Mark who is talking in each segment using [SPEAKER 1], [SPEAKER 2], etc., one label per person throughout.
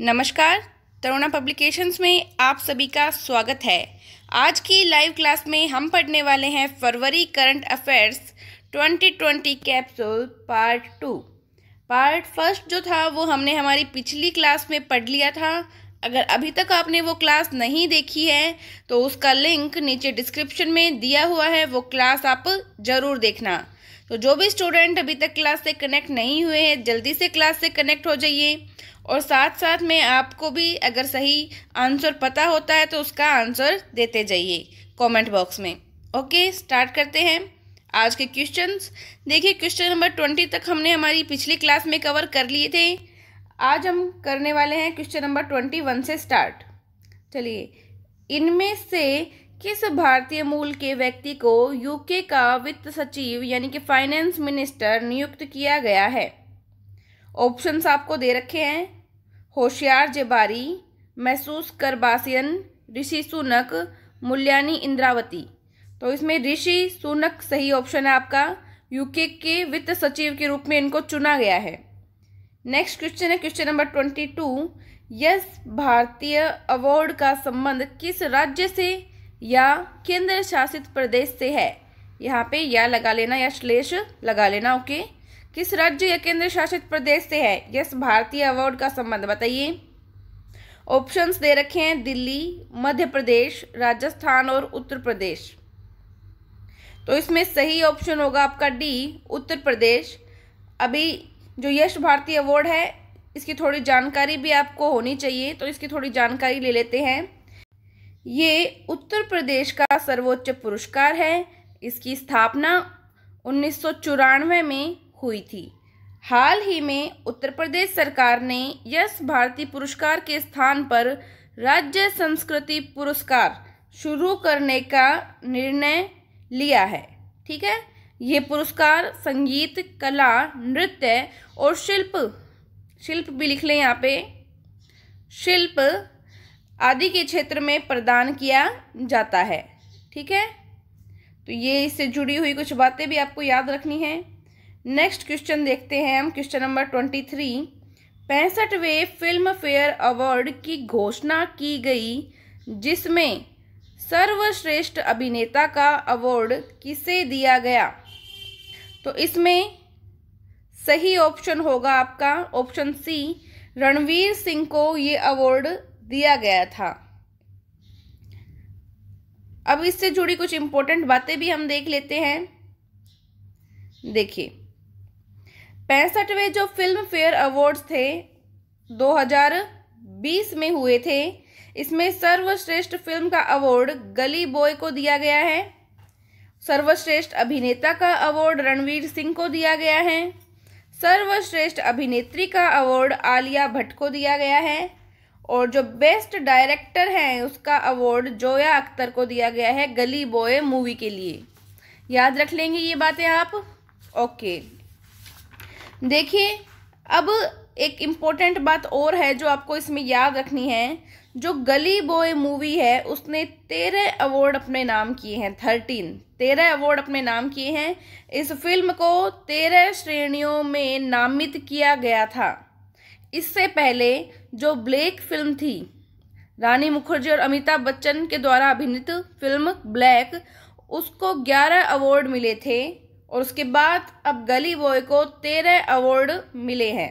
[SPEAKER 1] नमस्कार तरुणा पब्लिकेशंस में आप सभी का स्वागत है आज की लाइव क्लास में हम पढ़ने वाले हैं फरवरी current affairs 2020 capsule part two part first जो था वो हमने हमारी पिछली क्लास में पढ़ लिया था अगर अभी तक आपने वो क्लास नहीं देखी है तो उसका लिंक नीचे डिस्क्रिप्शन में दिया हुआ है वो क्लास आप ज़रूर देखना तो जो भी स्टूडेंट अभी तक क्लास से कनेक्ट नहीं हुए हैं जल्दी से क्लास से कनेक्ट हो जाइए और साथ साथ में आपको भी अगर सही आंसर पता होता है तो उसका आंसर देते जाइए कमेंट बॉक्स में ओके स्टार्ट करते हैं आज के क्वेश्चंस देखिए क्वेश्चन नंबर ट्वेंटी तक हमने हमारी पिछली क्लास में कवर कर लिए थे आज हम करने वाले हैं क्वेश्चन नंबर ट्वेंटी वन से स्टार्ट चलिए इनमें से किस भारतीय मूल के व्यक्ति को यूके का वित्त सचिव यानी कि फाइनेंस मिनिस्टर नियुक्त किया गया है ऑप्शंस आपको दे रखे हैं होशियार जबारी महसूस करबासियन ऋषि सुनक मुल्यानी इंद्रावती तो इसमें ऋषि सुनक सही ऑप्शन है आपका यूके के वित्त सचिव के रूप में इनको चुना गया है नेक्स्ट क्वेश्चन है question number twenty two yes भारतीय अवार्ड का संबंध किस राज्य से या केंद्र शासित प्रदेश से है यहाँ पे या लगा लेना या श्लेष लगा लेना ओके okay? किस राज्य या केंद्र शासित प्रदेश से है यस भारतीय अवार्ड का संबंध बताइए ऑप्शंस दे रखे हैं दिल्ली मध्य प्रदेश राजस्थान और उत्तर प्रदेश तो इसमें सही ऑप्शन होगा आपका डी उत्तर प्रदेश अभी जो यश भारती अवार्ड है इसकी थोड़ी जानकारी भी आपको होनी चाहिए तो इसकी थोड़ी जानकारी ले लेते हैं ये उत्तर प्रदेश का सर्वोच्च पुरस्कार है इसकी स्थापना उन्नीस में हुई थी हाल ही में उत्तर प्रदेश सरकार ने यश भारती पुरस्कार के स्थान पर राज्य संस्कृति पुरस्कार शुरू करने का निर्णय लिया है ठीक है ये पुरस्कार संगीत कला नृत्य और शिल्प शिल्प भी लिख लें यहाँ पे शिल्प आदि के क्षेत्र में प्रदान किया जाता है ठीक है तो ये इससे जुड़ी हुई कुछ बातें भी आपको याद रखनी है नेक्स्ट क्वेश्चन देखते हैं हम क्वेश्चन नंबर ट्वेंटी थ्री पैंसठवें फिल्म फेयर अवार्ड की घोषणा की गई जिसमें सर्वश्रेष्ठ अभिनेता का अवार्ड किसे दिया गया तो इसमें सही ऑप्शन होगा आपका ऑप्शन सी रणवीर सिंह को ये अवार्ड दिया गया था अब इससे जुड़ी कुछ इंपॉर्टेंट बातें भी हम देख लेते हैं देखिए पैंसठवें जो फिल्म फेयर अवार्ड्स थे 2020 में हुए थे इसमें सर्वश्रेष्ठ फिल्म का अवार्ड गली बॉय को दिया गया है सर्वश्रेष्ठ अभिनेता का अवार्ड रणवीर सिंह को दिया गया है सर्वश्रेष्ठ अभिनेत्री का अवार्ड आलिया भट्ट को दिया गया है और जो बेस्ट डायरेक्टर हैं उसका अवार्ड जोया अख्तर को दिया गया है गली बॉय मूवी के लिए याद रख लेंगे ये बातें आप ओके देखिए अब एक इम्पोर्टेंट बात और है जो आपको इसमें याद रखनी है जो गली बॉय मूवी है उसने तेरह अवार्ड अपने नाम किए हैं थर्टीन तेरह अवार्ड अपने नाम किए हैं इस फिल्म को तेरह श्रेणियों में नामित किया गया था इससे पहले जो ब्लैक फिल्म थी रानी मुखर्जी और अमिताभ बच्चन के द्वारा अभिनीत फिल्म ब्लैक उसको ग्यारह अवार्ड मिले थे और उसके बाद अब गली बॉय को तेरह अवार्ड मिले हैं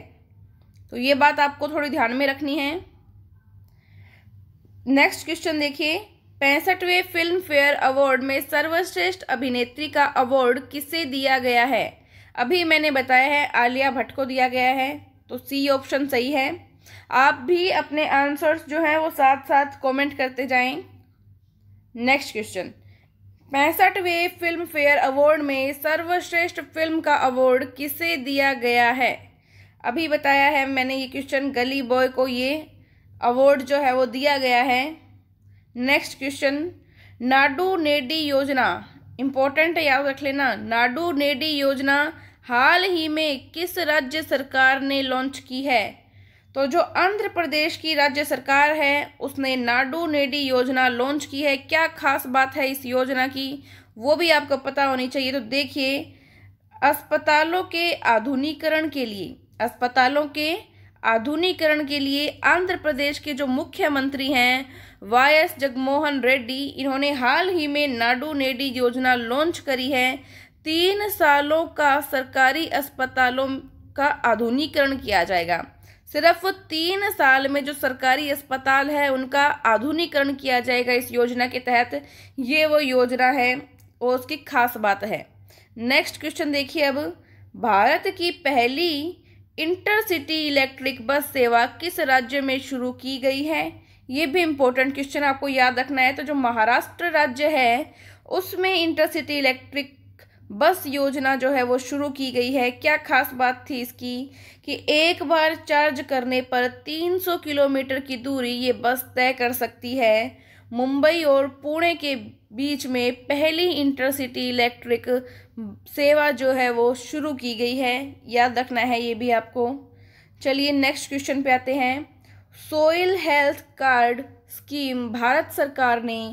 [SPEAKER 1] तो ये बात आपको थोड़ी ध्यान में रखनी है नेक्स्ट क्वेश्चन देखिए पैंसठवें फिल्म फेयर अवार्ड में सर्वश्रेष्ठ अभिनेत्री का अवार्ड किसे दिया गया है अभी मैंने बताया है आलिया भट्ट को दिया गया है तो सी ऑप्शन सही है आप भी अपने आंसर्स जो हैं वो साथ साथ कमेंट करते जाएं नेक्स्ट क्वेश्चन पैंसठवें फिल्म फेयर अवार्ड में सर्वश्रेष्ठ फिल्म का अवार्ड किसे दिया गया है अभी बताया है मैंने ये क्वेश्चन गली बॉय को ये अवार्ड जो है वो दिया गया है नेक्स्ट क्वेश्चन नाडू नेडी योजना इम्पोर्टेंट है याद रख लेना नाडू नेडी योजना हाल ही में किस राज्य सरकार ने लॉन्च की है तो जो आंध्र प्रदेश की राज्य सरकार है उसने नाडू नेडी योजना लॉन्च की है क्या खास बात है इस योजना की वो भी आपको पता होनी चाहिए तो देखिए अस्पतालों के आधुनिकरण के लिए अस्पतालों के आधुनिकरण के लिए आंध्र प्रदेश के जो मुख्यमंत्री हैं वाई एस जगमोहन रेड्डी इन्होंने हाल ही में नाडू नेडी योजना लॉन्च करी है तीन सालों का सरकारी अस्पतालों का आधुनिकरण किया जाएगा सिर्फ तीन साल में जो सरकारी अस्पताल है उनका आधुनिकरण किया जाएगा इस योजना के तहत ये वो योजना है और उसकी खास बात है नेक्स्ट क्वेश्चन देखिए अब भारत की पहली इंटरसिटी इलेक्ट्रिक बस सेवा किस राज्य में शुरू की गई है ये भी इम्पोर्टेंट क्वेश्चन आपको याद रखना है तो जो महाराष्ट्र राज्य है उसमें इंटरसिटी इलेक्ट्रिक बस योजना जो है वो शुरू की गई है क्या खास बात थी इसकी कि एक बार चार्ज करने पर 300 किलोमीटर की दूरी ये बस तय कर सकती है मुंबई और पुणे के बीच में पहली इंटरसिटी इलेक्ट्रिक सेवा जो है वो शुरू की गई है याद रखना है ये भी आपको चलिए नेक्स्ट क्वेश्चन पे आते हैं soil health card scheme Bharat सरकार ने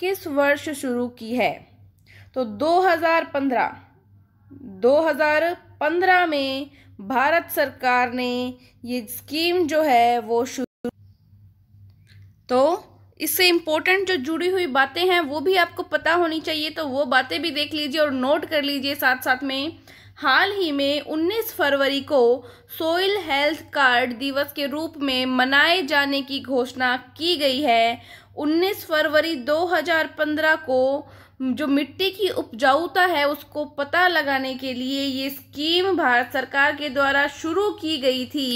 [SPEAKER 1] किस वर्ष शुरू की है तो 2015 2015 में भारत सरकार ने ये स्कीम जो है वो शुरू तो इससे इम्पोर्टेंट जो जुड़ी हुई बातें हैं वो भी आपको पता होनी चाहिए तो वो बातें भी देख लीजिए और नोट कर लीजिए साथ साथ में हाल ही में 19 फरवरी को सोइल हेल्थ कार्ड दिवस के रूप में मनाए जाने की घोषणा की गई है 19 फरवरी 2015 को जो मिट्टी की उपजाऊता है उसको पता लगाने के लिए ये स्कीम भारत सरकार के द्वारा शुरू की गई थी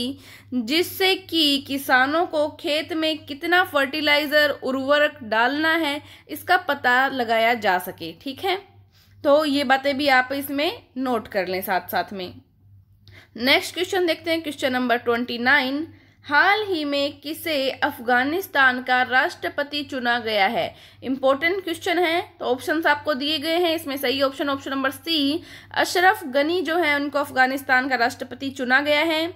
[SPEAKER 1] जिससे कि किसानों को खेत में कितना फर्टिलाइज़र उर्वरक डालना है इसका पता लगाया जा सके ठीक है तो ये बातें भी आप इसमें नोट कर लें साथ साथ में नेक्स्ट क्वेश्चन देखते हैं क्वेश्चन नंबर ट्वेंटी नाइन हाल ही में किसे अफगानिस्तान का राष्ट्रपति चुना गया है इंपॉर्टेंट क्वेश्चन है तो ऑप्शंस आपको दिए गए हैं इसमें सही option option number C Ashraf Ghani जो है उनको अफगानिस्तान का राष्ट्रपति चुना गया है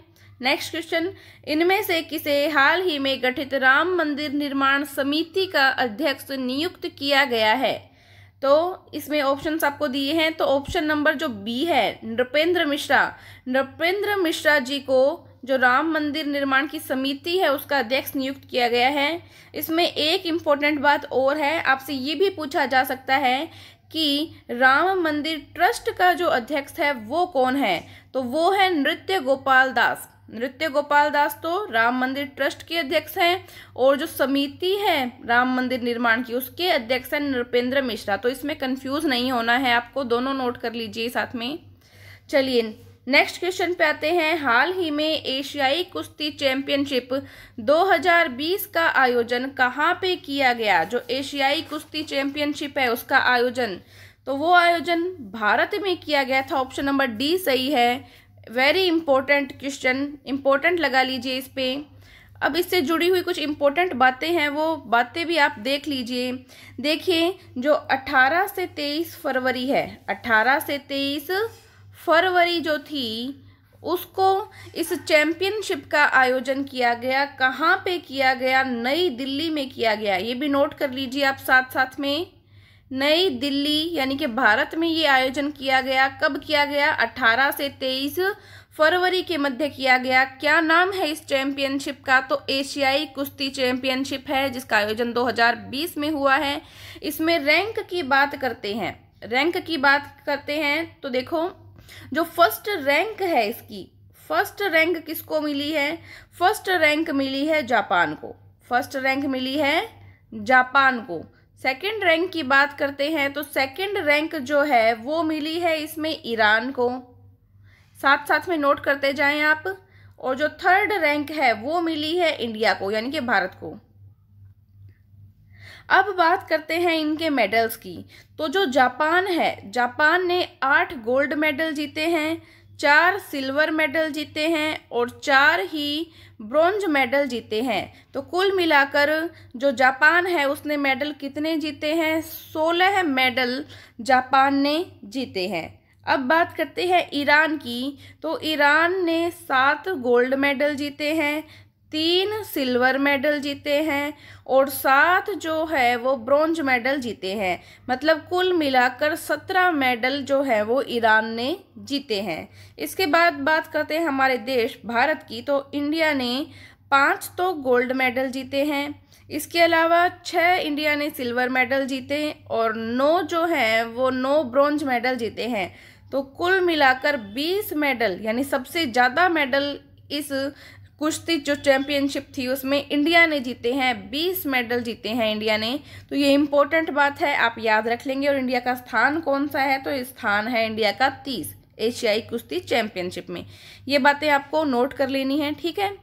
[SPEAKER 1] नेक्स्ट क्वेश्चन इनमें से किसे हाल ही में गठित राम मंदिर निर्माण समिति का अध्यक्ष नियुक्त किया गया है तो इसमें ऑप्शंस आपको दिए हैं तो ऑप्शन नंबर जो बी है नृपेंद्र मिश्रा नृपेंद्र मिश्रा जी को जो राम मंदिर निर्माण की समिति है उसका अध्यक्ष नियुक्त किया गया है इसमें एक इम्पोर्टेंट बात और है आपसे ये भी पूछा जा सकता है कि राम मंदिर ट्रस्ट का जो अध्यक्ष है वो कौन है तो वो है नृत्य गोपाल दास नृत्य गोपाल दास तो राम मंदिर ट्रस्ट के अध्यक्ष हैं और जो समिति है राम मंदिर निर्माण की उसके अध्यक्ष हैं नृपेंद्र मिश्रा तो इसमें कन्फ्यूज नहीं होना है आपको दोनों नोट कर लीजिए साथ में चलिए नेक्स्ट क्वेश्चन पे आते हैं हाल ही में एशियाई कुश्ती चैंपियनशिप 2020 का आयोजन कहाँ पे किया गया जो एशियाई कुश्ती चैंपियनशिप है उसका आयोजन तो वो आयोजन भारत में किया गया था ऑप्शन नंबर डी सही है वेरी इंपॉर्टेंट क्वेश्चन इंपॉर्टेंट लगा लीजिए इस पर अब इससे जुड़ी हुई कुछ इम्पोर्टेंट बातें हैं वो बातें भी आप देख लीजिए देखिए जो 18 से 23 फरवरी है 18 से 23 फरवरी जो थी उसको इस चैम्पियनशिप का आयोजन किया गया कहाँ पे किया गया नई दिल्ली में किया गया ये भी नोट कर लीजिए आप साथ साथ में नई दिल्ली यानी कि भारत में ये आयोजन किया गया कब किया गया 18 से 23 फरवरी के मध्य किया गया क्या नाम है इस चैम्पियनशिप का तो एशियाई कुश्ती चैम्पियनशिप है जिसका आयोजन 2020 में हुआ है इसमें रैंक की बात करते हैं रैंक की बात करते हैं तो देखो जो फर्स्ट रैंक है इसकी फर्स्ट रैंक किसको मिली है फर्स्ट रैंक मिली है जापान को फर्स्ट रैंक मिली है जापान को सेकंड रैंक की बात करते हैं तो सेकंड रैंक जो है वो मिली है इसमें ईरान को साथ साथ में नोट करते जाएं आप और जो थर्ड रैंक है वो मिली है इंडिया को यानी कि भारत को अब बात करते हैं इनके मेडल्स की तो जो जापान है जापान ने आठ गोल्ड मेडल जीते हैं चार सिल्वर मेडल जीते हैं और चार ही ब्रॉन्ज मेडल जीते हैं तो कुल मिलाकर जो जापान है उसने मेडल कितने जीते हैं सोलह मेडल जापान ने जीते हैं अब बात करते हैं ईरान की तो ईरान ने सात गोल्ड मेडल जीते हैं तीन सिल्वर मेडल जीते हैं और सात जो है वो ब्रॉन्ज मेडल जीते हैं मतलब कुल मिलाकर सत्रह मेडल जो है वो ईरान ने जीते हैं इसके बाद बात करते हैं हमारे देश भारत की तो इंडिया ने पाँच तो गोल्ड मेडल जीते हैं इसके अलावा छः इंडिया ने सिल्वर मेडल जीते और नौ जो हैं वो नौ ब्रॉन्ज मेडल जीते हैं तो कुल मिलाकर बीस मेडल यानी सबसे ज़्यादा मेडल इस कुश्ती जो चैम्पियनशिप थी उसमें इंडिया ने जीते हैं बीस मेडल जीते हैं इंडिया ने तो ये इम्पोर्टेंट बात है आप याद रख लेंगे और इंडिया का स्थान कौन सा है तो स्थान है इंडिया का तीस एशियाई कुश्ती चैम्पियनशिप में ये बातें आपको नोट कर लेनी है ठीक है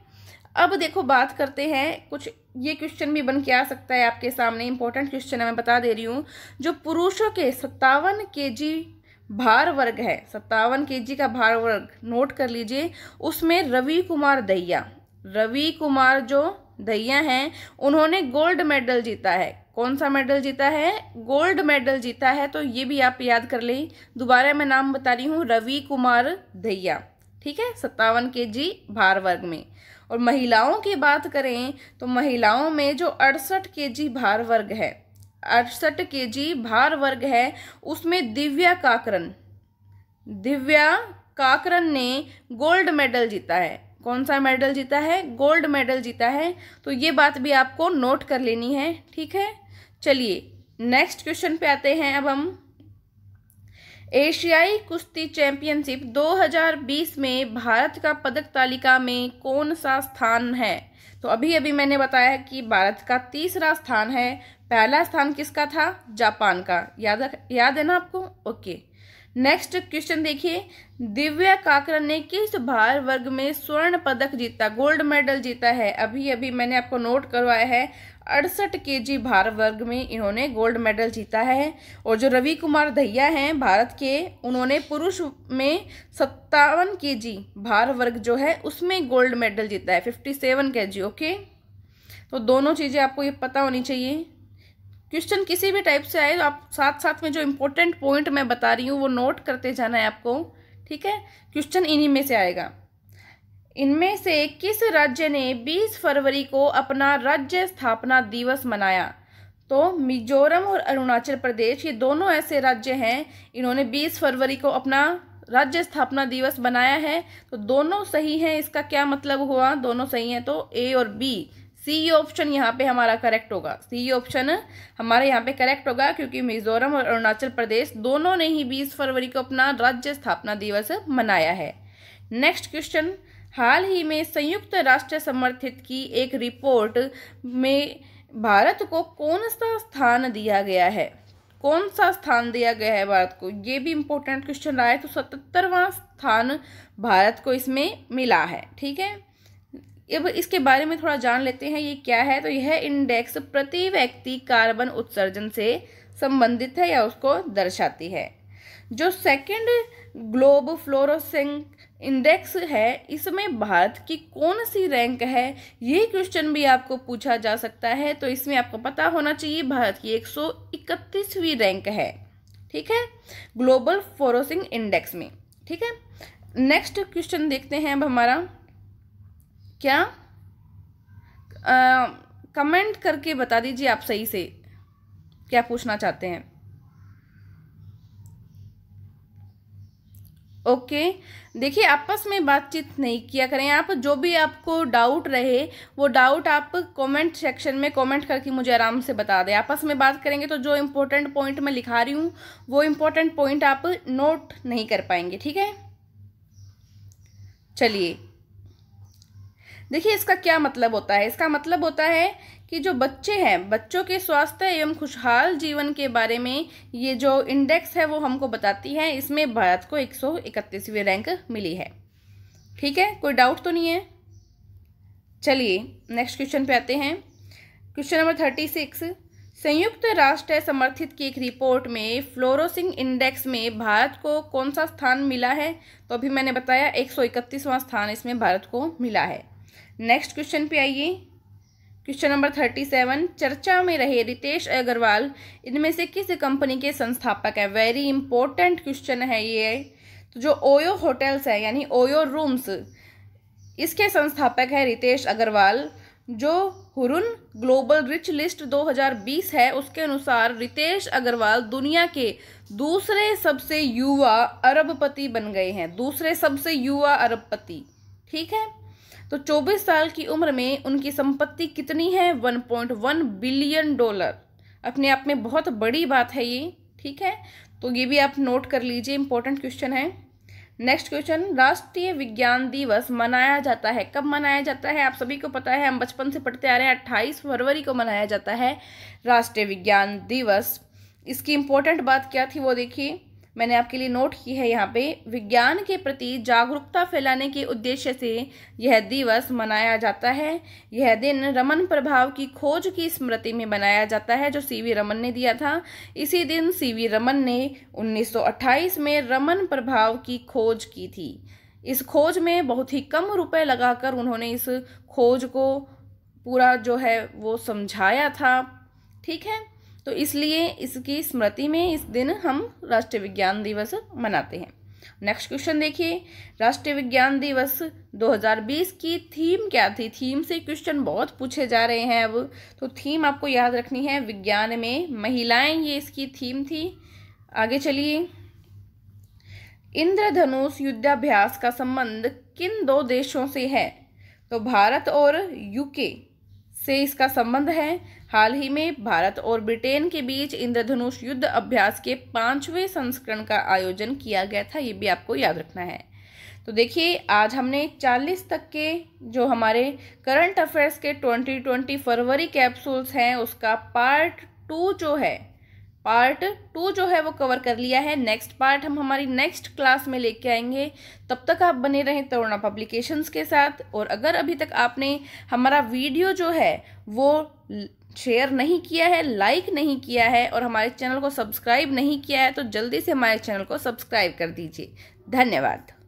[SPEAKER 1] अब देखो बात करते हैं कुछ ये क्वेश्चन भी बन के आ सकता है आपके सामने इंपॉर्टेंट क्वेश्चन है मैं बता दे रही हूँ जो पुरुषों के सत्तावन के जी भार वर्ग है सत्तावन के का भार वर्ग नोट कर लीजिए उसमें रवि कुमार दैया रवि कुमार जो दैया हैं उन्होंने गोल्ड मेडल जीता है कौन सा मेडल जीता है गोल्ड मेडल जीता है तो ये भी आप याद कर लें दोबारा मैं नाम बता रही हूँ रवि कुमार दैया ठीक है सत्तावन के जी भार वर्ग में और महिलाओं की बात करें तो महिलाओं में जो अड़सठ के जी भार वर्ग है अड़सठ के जी भार वर्ग है उसमें दिव्या काकरन दिव्या काकरन ने गोल्ड मेडल जीता है कौन सा मेडल जीता है गोल्ड मेडल जीता है तो ये बात भी आपको नोट कर लेनी है ठीक है चलिए नेक्स्ट क्वेश्चन पे आते हैं अब हम एशियाई कुश्ती चैंपियनशिप 2020 में भारत का पदक तालिका में कौन सा स्थान है तो अभी अभी मैंने बताया कि भारत का तीसरा स्थान है पहला स्थान किसका था जापान का याद याद है ना आपको ओके नेक्स्ट क्वेश्चन देखिए दिव्या काकरन ने किस भार वर्ग में स्वर्ण पदक जीता गोल्ड मेडल जीता है अभी अभी मैंने आपको नोट करवाया है अड़सठ के जी भार वर्ग में इन्होंने गोल्ड मेडल जीता है और जो रवि कुमार दहिया हैं भारत के उन्होंने पुरुष में सत्तावन के जी भार वर्ग जो है उसमें गोल्ड मेडल जीता है फिफ्टी सेवन के जी ओके तो दोनों चीज़ें आपको ये पता होनी चाहिए क्वेश्चन किसी भी टाइप से आए तो आप साथ साथ में जो इम्पोर्टेंट पॉइंट मैं बता रही हूँ वो नोट करते जाना है आपको ठीक है क्वेश्चन इन्हीं में से आएगा इनमें से किस राज्य ने 20 फरवरी को अपना राज्य स्थापना दिवस मनाया तो मिजोरम और अरुणाचल प्रदेश ये दोनों ऐसे राज्य हैं इन्होंने 20 फरवरी को अपना राज्य स्थापना दिवस बनाया है तो दोनों सही हैं इसका क्या मतलब हुआ दोनों सही हैं तो ए और बी सी ऑप्शन यहाँ पे हमारा करेक्ट होगा सी ऑप्शन हमारे यहाँ पे करेक्ट होगा क्योंकि मिजोरम और अरुणाचल प्रदेश दोनों ने ही 20 फरवरी को अपना राज्य स्थापना दिवस मनाया है नेक्स्ट क्वेश्चन हाल ही में संयुक्त राष्ट्र समर्थित की एक रिपोर्ट में भारत को कौन सा स्थान दिया गया है कौन सा स्थान दिया गया है भारत को ये भी इम्पोर्टेंट क्वेश्चन रहा है तो सतहत्तरवां स्थान भारत को इसमें मिला है ठीक है अब इसके बारे में थोड़ा जान लेते हैं ये क्या है तो यह इंडेक्स प्रति व्यक्ति कार्बन उत्सर्जन से संबंधित है या उसको दर्शाती है जो सेकंड ग्लोब फ्लोरोसेंट इंडेक्स है इसमें भारत की कौन सी रैंक है ये क्वेश्चन भी आपको पूछा जा सकता है तो इसमें आपको पता होना चाहिए भारत की एक सौ इकतीसवीं रैंक है ठीक है ग्लोबल फोरोसिंग इंडेक्स में ठीक है नेक्स्ट क्वेश्चन देखते हैं अब हमारा क्या कमेंट करके बता दीजिए आप सही से क्या पूछना चाहते हैं ओके देखिए आपस में बातचीत नहीं किया करें आप जो भी आपको डाउट रहे वो डाउट आप कमेंट सेक्शन में कमेंट करके मुझे आराम से बता दें आपस में बात करेंगे तो जो इम्पोर्टेंट पॉइंट मैं लिखा रही हूँ वो इम्पोर्टेंट पॉइंट आप नोट नहीं कर पाएंगे ठीक है चलिए देखिए इसका क्या मतलब होता है इसका मतलब होता है कि जो बच्चे हैं बच्चों के स्वास्थ्य एवं खुशहाल जीवन के बारे में ये जो इंडेक्स है वो हमको बताती है इसमें भारत को एक सौ इकतीसवीं रैंक मिली है ठीक है कोई डाउट तो नहीं है चलिए नेक्स्ट क्वेश्चन पे आते हैं क्वेश्चन नंबर थर्टी सिक्स संयुक्त राष्ट्र समर्थित की एक रिपोर्ट में फ्लोरोसिंग इंडेक्स में भारत को कौन सा स्थान मिला है तो अभी मैंने बताया एक सौ स्थान इसमें भारत को मिला है नेक्स्ट क्वेश्चन पे आइए क्वेश्चन नंबर थर्टी सेवन चर्चा में रहे रितेश अग्रवाल इनमें से किस कंपनी के संस्थापक है वेरी इंपॉर्टेंट क्वेश्चन है ये तो जो ओयो होटल्स है यानी ओयो रूम्स इसके संस्थापक है रितेश अग्रवाल जो हुरुन ग्लोबल रिच लिस्ट 2020 है उसके अनुसार रितेश अग्रवाल दुनिया के दूसरे सबसे युवा अरबपति बन गए हैं दूसरे सबसे युवा अरबपति ठीक है तो 24 साल की उम्र में उनकी संपत्ति कितनी है 1.1 बिलियन डॉलर अपने आप में बहुत बड़ी बात है ये ठीक है तो ये भी आप नोट कर लीजिए इंपॉर्टेंट क्वेश्चन है नेक्स्ट क्वेश्चन राष्ट्रीय विज्ञान दिवस मनाया जाता है कब मनाया जाता है आप सभी को पता है हम बचपन से पढ़ते आ रहे हैं अट्ठाईस फरवरी को मनाया जाता है राष्ट्रीय विज्ञान दिवस इसकी इम्पोर्टेंट बात क्या थी वो देखिए मैंने आपके लिए नोट की है यहाँ पे विज्ञान के प्रति जागरूकता फैलाने के उद्देश्य से यह दिवस मनाया जाता है यह दिन रमन प्रभाव की खोज की स्मृति में मनाया जाता है जो सीवी रमन ने दिया था इसी दिन सीवी रमन ने 1928 में रमन प्रभाव की खोज की थी इस खोज में बहुत ही कम रुपए लगाकर उन्होंने इस खोज को पूरा जो है वो समझाया था ठीक है तो इसलिए इसकी स्मृति में इस दिन हम राष्ट्रीय विज्ञान दिवस मनाते हैं नेक्स्ट क्वेश्चन देखिए राष्ट्रीय विज्ञान दिवस 2020 की थीम क्या थी थीम से क्वेश्चन बहुत पूछे जा रहे हैं अब तो थीम आपको याद रखनी है विज्ञान में महिलाएं ये इसकी थीम थी आगे चलिए इंद्रधनुष युद्धाभ्यास का संबंध किन दो देशों से है तो भारत और यूके से इसका संबंध है हाल ही में भारत और ब्रिटेन के बीच इंद्रधनुष युद्ध अभ्यास के पांचवें संस्करण का आयोजन किया गया था ये भी आपको याद रखना है तो देखिए आज हमने 40 तक के जो हमारे करंट अफेयर्स के 2020 फरवरी कैप्सूल्स हैं उसका पार्ट टू जो है पार्ट टू जो है वो कवर कर लिया है नेक्स्ट पार्ट हम हमारी नेक्स्ट क्लास में लेके आएंगे तब तक आप बने रहें तरुणा पब्लिकेशंस के साथ और अगर अभी तक आपने हमारा वीडियो जो है वो शेयर नहीं किया है लाइक नहीं किया है और हमारे चैनल को सब्सक्राइब नहीं किया है तो जल्दी से हमारे चैनल को सब्सक्राइब कर दीजिए धन्यवाद